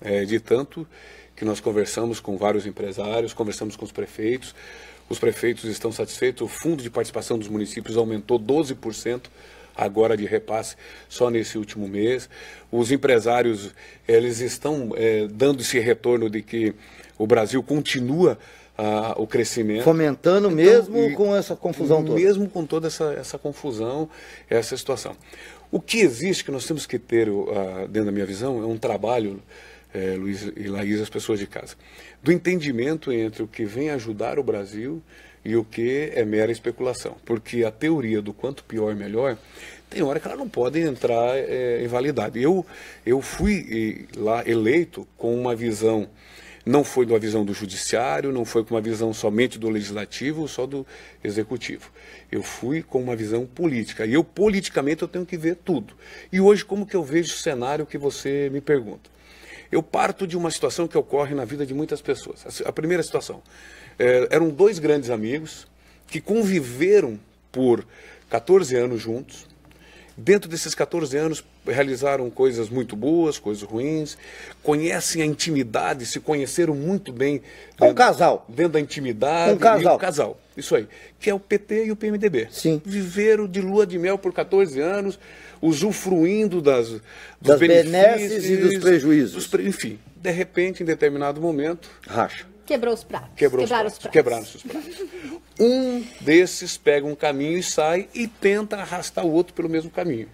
É, de tanto que nós conversamos com vários empresários, conversamos com os prefeitos, os prefeitos estão satisfeitos, o fundo de participação dos municípios aumentou 12% agora de repasse só nesse último mês. Os empresários, eles estão é, dando esse retorno de que o Brasil continua ah, o crescimento. Fomentando então, mesmo e, com essa confusão mesmo toda. Mesmo com toda essa, essa confusão, essa situação. O que existe, que nós temos que ter, ah, dentro da minha visão, é um trabalho é, Luiz e Laís, as pessoas de casa, do entendimento entre o que vem ajudar o Brasil e o que é mera especulação. Porque a teoria do quanto pior melhor, tem hora que ela não pode entrar é, em validade. Eu, eu fui lá eleito com uma visão não foi com uma visão do judiciário, não foi com uma visão somente do legislativo, só do executivo. Eu fui com uma visão política. E eu, politicamente, eu tenho que ver tudo. E hoje, como que eu vejo o cenário que você me pergunta? Eu parto de uma situação que ocorre na vida de muitas pessoas. A primeira situação, é, eram dois grandes amigos que conviveram por 14 anos juntos, dentro desses 14 anos, realizaram coisas muito boas, coisas ruins, conhecem a intimidade, se conheceram muito bem. É um casal. Dentro da intimidade. Um casal. um casal. Isso aí. Que é o PT e o PMDB. Sim. Viveram de lua de mel por 14 anos, usufruindo das, dos das benefícios e dos prejuízos. Dos Enfim, de repente, em determinado momento. Racha Quebrou os pratos. Quebrou Quebraram os pratos. Quebraram os pratos. um desses pega um caminho e sai e tenta arrastar o outro pelo mesmo caminho.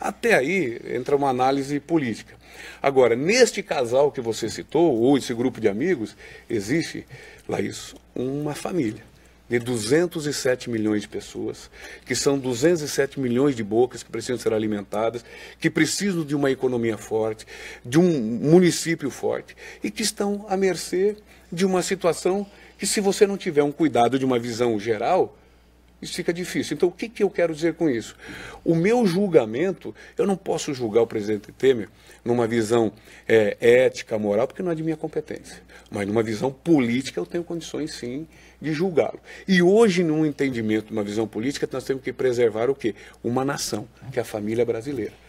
Até aí entra uma análise política. Agora, neste casal que você citou, ou esse grupo de amigos, existe, Laís, uma família de 207 milhões de pessoas, que são 207 milhões de bocas que precisam ser alimentadas, que precisam de uma economia forte, de um município forte e que estão à mercê de uma situação que, se você não tiver um cuidado de uma visão geral, isso fica difícil. Então, o que, que eu quero dizer com isso? O meu julgamento, eu não posso julgar o presidente Temer numa visão é, ética, moral, porque não é de minha competência. Mas numa visão política, eu tenho condições, sim, de julgá-lo. E hoje, num entendimento, numa visão política, nós temos que preservar o quê? Uma nação, que é a família brasileira.